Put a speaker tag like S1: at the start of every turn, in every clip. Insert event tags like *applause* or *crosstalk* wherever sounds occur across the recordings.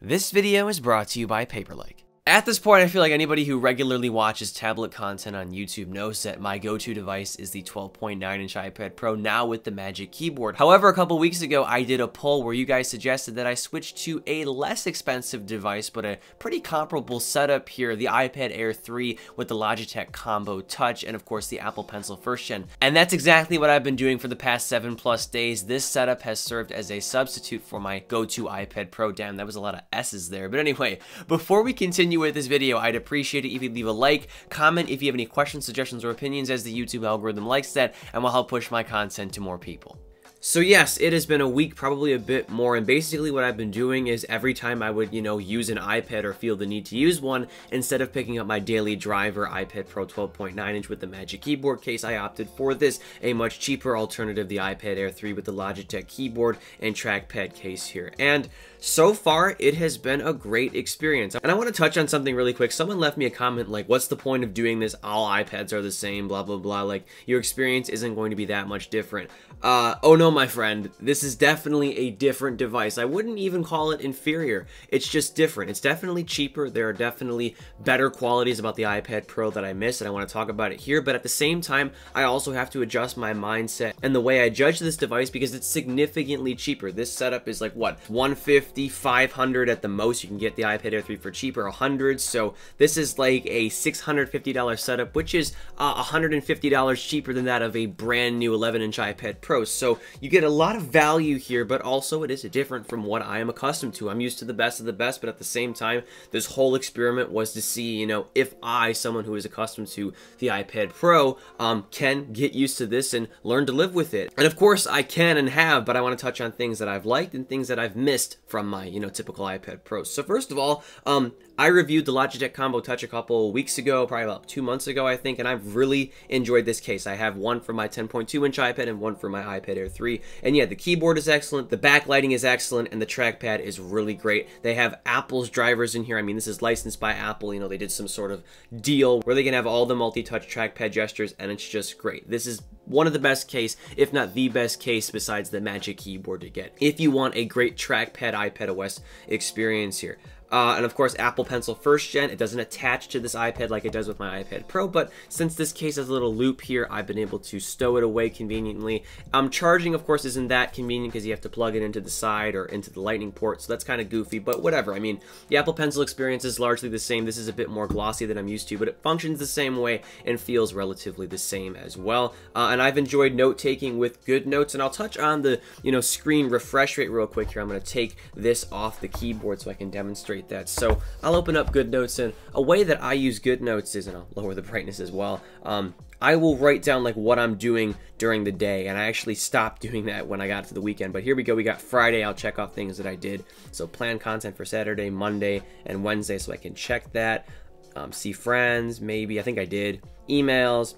S1: This video is brought to you by Paperlike. At this point, I feel like anybody who regularly watches tablet content on YouTube knows that my go-to device is the 12.9-inch iPad Pro, now with the Magic Keyboard. However, a couple weeks ago, I did a poll where you guys suggested that I switch to a less expensive device, but a pretty comparable setup here, the iPad Air 3 with the Logitech Combo Touch, and of course the Apple Pencil first gen. And that's exactly what I've been doing for the past seven plus days. This setup has served as a substitute for my go-to iPad Pro. Damn, that was a lot of S's there. But anyway, before we continue continue with this video, I'd appreciate it if you'd leave a like, comment if you have any questions, suggestions, or opinions as the YouTube algorithm likes that and will help push my content to more people. So yes, it has been a week, probably a bit more, and basically what I've been doing is every time I would, you know, use an iPad or feel the need to use one, instead of picking up my daily driver iPad Pro 12.9 inch with the Magic Keyboard case, I opted for this, a much cheaper alternative, the iPad Air 3 with the Logitech keyboard and trackpad case here. And so far, it has been a great experience. And I want to touch on something really quick. Someone left me a comment like, what's the point of doing this? All iPads are the same, blah, blah, blah. Like, your experience isn't going to be that much different. Uh, oh no, my friend, this is definitely a different device. I wouldn't even call it inferior. It's just different. It's definitely cheaper. There are definitely better qualities about the iPad Pro that I miss, and I want to talk about it here. But at the same time, I also have to adjust my mindset and the way I judge this device because it's significantly cheaper. This setup is like, what, 150 5500 500 at the most. You can get the iPad Air 3 for cheaper, 100 So this is like a $650 setup, which is uh, $150 cheaper than that of a brand new 11-inch iPad Pro. So you get a lot of value here, but also it is different from what I am accustomed to. I'm used to the best of the best, but at the same time, this whole experiment was to see, you know, if I, someone who is accustomed to the iPad Pro, um, can get used to this and learn to live with it. And of course I can and have, but I want to touch on things that I've liked and things that I've missed from from my, you know, typical iPad Pro. So first of all, um, I reviewed the Logitech Combo Touch a couple weeks ago, probably about two months ago, I think, and I've really enjoyed this case. I have one for my 10.2 inch iPad and one for my iPad Air 3. And yeah, the keyboard is excellent, the backlighting is excellent, and the trackpad is really great. They have Apple's drivers in here. I mean, this is licensed by Apple. You know, they did some sort of deal where they can have all the multi-touch trackpad gestures, and it's just great. This is one of the best case, if not the best case besides the Magic Keyboard to get if you want a great trackpad iPadOS experience here. Uh, and of course, Apple Pencil first gen. It doesn't attach to this iPad like it does with my iPad Pro, but since this case has a little loop here, I've been able to stow it away conveniently. Um, charging, of course, isn't that convenient because you have to plug it into the side or into the lightning port, so that's kind of goofy, but whatever. I mean, the Apple Pencil experience is largely the same. This is a bit more glossy than I'm used to, but it functions the same way and feels relatively the same as well. Uh, and I've enjoyed note-taking with good notes, and I'll touch on the, you know, screen refresh rate real quick here. I'm going to take this off the keyboard so I can demonstrate that. So I'll open up GoodNotes and a way that I use GoodNotes is, and I'll lower the brightness as well, um, I will write down like what I'm doing during the day. And I actually stopped *laughs* doing that when I got to the weekend. But here we go. We got Friday. I'll check off things that I did. So plan content for Saturday, Monday, and Wednesday so I can check that. Um, see friends, maybe. I think I did. Emails,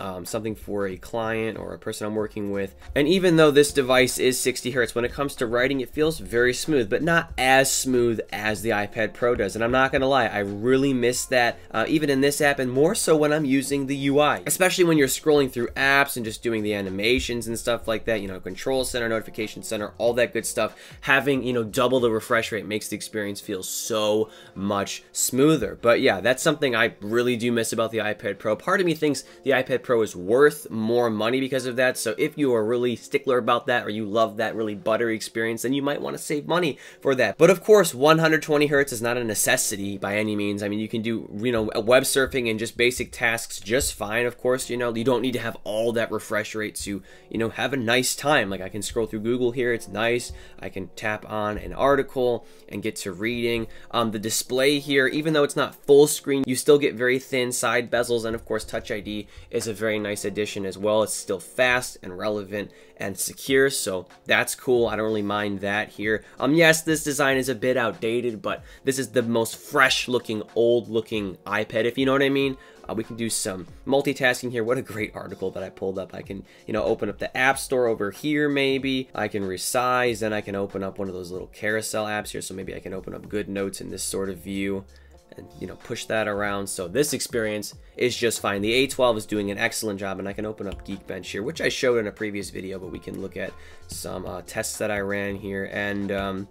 S1: um, something for a client or a person I'm working with. And even though this device is 60 hertz, when it comes to writing, it feels very smooth, but not as smooth as the iPad Pro does. And I'm not gonna lie, I really miss that uh, even in this app and more so when I'm using the UI, especially when you're scrolling through apps and just doing the animations and stuff like that, you know, control center, notification center, all that good stuff. Having, you know, double the refresh rate makes the experience feel so much smoother. But yeah, that's something I really do miss about the iPad Pro. Part of me thinks the iPad Pro Pro is worth more money because of that. So if you are really stickler about that or you love that really buttery experience, then you might want to save money for that. But of course, 120 hertz is not a necessity by any means. I mean, you can do, you know, web surfing and just basic tasks just fine. Of course, you know, you don't need to have all that refresh rate to, you know, have a nice time. Like I can scroll through Google here. It's nice. I can tap on an article and get to reading. Um, the display here, even though it's not full screen, you still get very thin side bezels. And of course, Touch ID is a very nice addition as well. It's still fast and relevant and secure, so that's cool. I don't really mind that here. Um, yes, this design is a bit outdated, but this is the most fresh looking, old looking iPad, if you know what I mean. Uh, we can do some multitasking here. What a great article that I pulled up. I can, you know, open up the app store over here, maybe. I can resize, then I can open up one of those little carousel apps here. So maybe I can open up good notes in this sort of view and you know push that around so this experience is just fine the a12 is doing an excellent job and i can open up geekbench here which i showed in a previous video but we can look at some uh, tests that i ran here and um,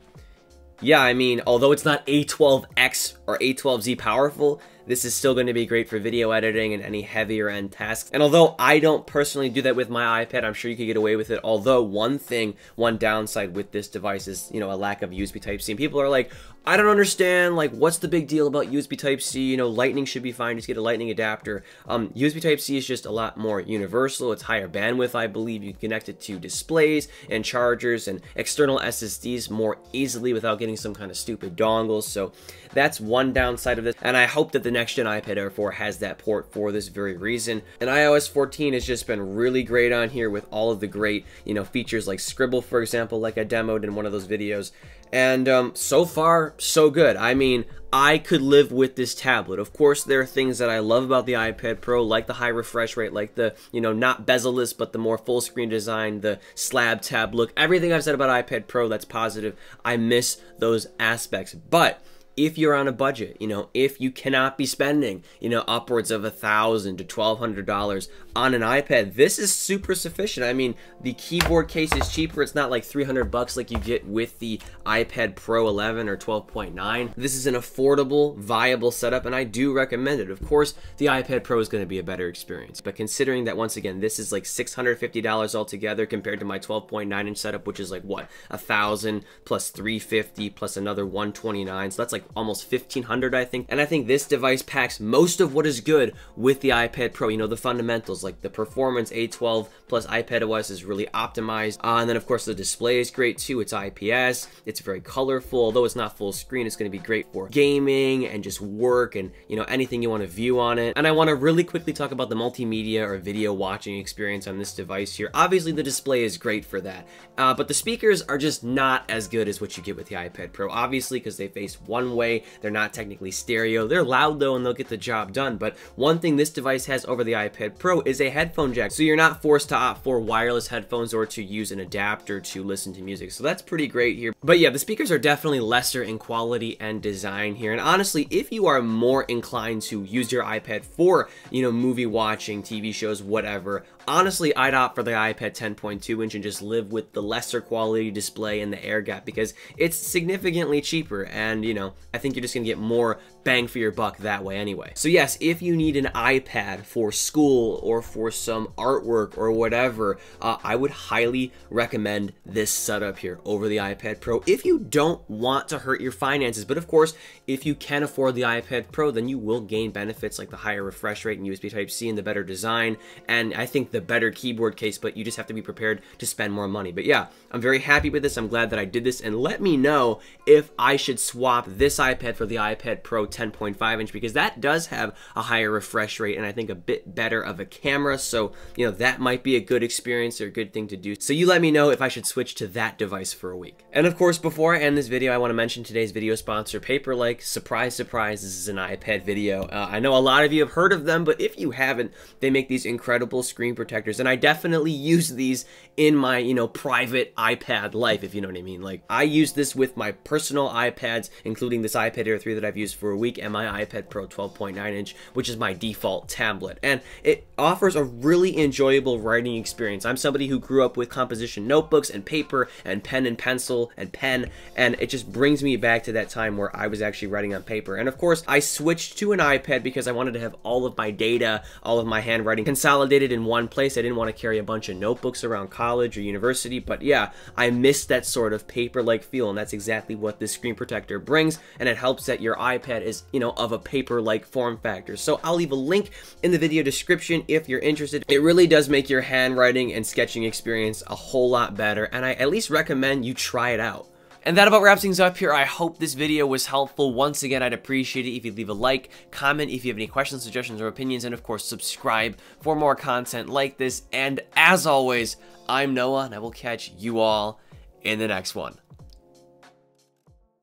S1: yeah i mean although it's not a12x or a12z powerful this is still going to be great for video editing and any heavier end tasks. And although I don't personally do that with my iPad, I'm sure you could get away with it. Although one thing, one downside with this device is, you know, a lack of USB Type-C. And people are like, I don't understand, like, what's the big deal about USB Type-C? You know, lightning should be fine, just get a lightning adapter. Um, USB Type-C is just a lot more universal. It's higher bandwidth, I believe. You can connect it to displays and chargers and external SSDs more easily without getting some kind of stupid dongles. So that's one downside of this. And I hope that the next next gen iPad Air 4 has that port for this very reason. And iOS 14 has just been really great on here with all of the great, you know, features like Scribble, for example, like I demoed in one of those videos. And um, so far, so good. I mean, I could live with this tablet. Of course, there are things that I love about the iPad Pro, like the high refresh rate, like the, you know, not bezel-less, but the more full screen design, the slab tab look, everything I've said about iPad Pro that's positive, I miss those aspects. But if you're on a budget, you know, if you cannot be spending, you know, upwards of a thousand to twelve hundred dollars on an iPad, this is super sufficient. I mean, the keyboard case is cheaper. It's not like 300 bucks like you get with the iPad Pro 11 or 12.9. This is an affordable, viable setup, and I do recommend it. Of course, the iPad Pro is going to be a better experience, but considering that once again, this is like $650 altogether compared to my 12.9 inch setup, which is like what a thousand plus 350 plus another 129. So that's like almost 1500 I think. And I think this device packs most of what is good with the iPad Pro, you know, the fundamentals like the performance A12 plus iPad OS is really optimized. Uh, and then of course the display is great too. It's IPS, it's very colorful, although it's not full screen, it's gonna be great for gaming and just work and you know, anything you wanna view on it. And I wanna really quickly talk about the multimedia or video watching experience on this device here. Obviously the display is great for that, uh, but the speakers are just not as good as what you get with the iPad Pro, obviously because they face one they're not technically stereo. They're loud though and they'll get the job done. But one thing this device has over the iPad Pro is a headphone jack. So you're not forced to opt for wireless headphones or to use an adapter to listen to music. So that's pretty great here. But yeah, the speakers are definitely lesser in quality and design here. And honestly, if you are more inclined to use your iPad for, you know, movie watching, TV shows, whatever, honestly, I'd opt for the iPad 10.2 inch and just live with the lesser quality display and the air gap because it's significantly cheaper and, you know, I think you're just going to get more bang for your buck that way anyway. So yes, if you need an iPad for school or for some artwork or whatever, uh, I would highly recommend this setup here over the iPad Pro if you don't want to hurt your finances. But of course, if you can afford the iPad Pro, then you will gain benefits like the higher refresh rate and USB Type-C and the better design. And I think the the better keyboard case, but you just have to be prepared to spend more money. But yeah, I'm very happy with this. I'm glad that I did this. And let me know if I should swap this iPad for the iPad Pro 10.5 inch because that does have a higher refresh rate and I think a bit better of a camera. So, you know, that might be a good experience or a good thing to do. So you let me know if I should switch to that device for a week. And of course, before I end this video, I want to mention today's video sponsor, Paperlike. Surprise, surprise, this is an iPad video. Uh, I know a lot of you have heard of them, but if you haven't, they make these incredible screen protectors, and I definitely use these in my, you know, private iPad life, if you know what I mean. Like, I use this with my personal iPads, including this iPad Air 3 that I've used for a week, and my iPad Pro 12.9 inch, which is my default tablet. And it offers a really enjoyable writing experience. I'm somebody who grew up with composition notebooks and paper and pen and pencil and pen, and it just brings me back to that time where I was actually writing on paper. And of course, I switched to an iPad because I wanted to have all of my data, all of my handwriting consolidated in one place. I didn't want to carry a bunch of notebooks around college or university, but yeah, I missed that sort of paper-like feel, and that's exactly what this screen protector brings, and it helps that your iPad is, you know, of a paper-like form factor. So I'll leave a link in the video description if you're interested. It really does make your handwriting and sketching experience a whole lot better, and I at least recommend you try it out. And that about wraps things up here. I hope this video was helpful. Once again, I'd appreciate it if you'd leave a like, comment if you have any questions, suggestions, or opinions, and of course, subscribe for more content like this. And as always, I'm Noah, and I will catch you all in the next one.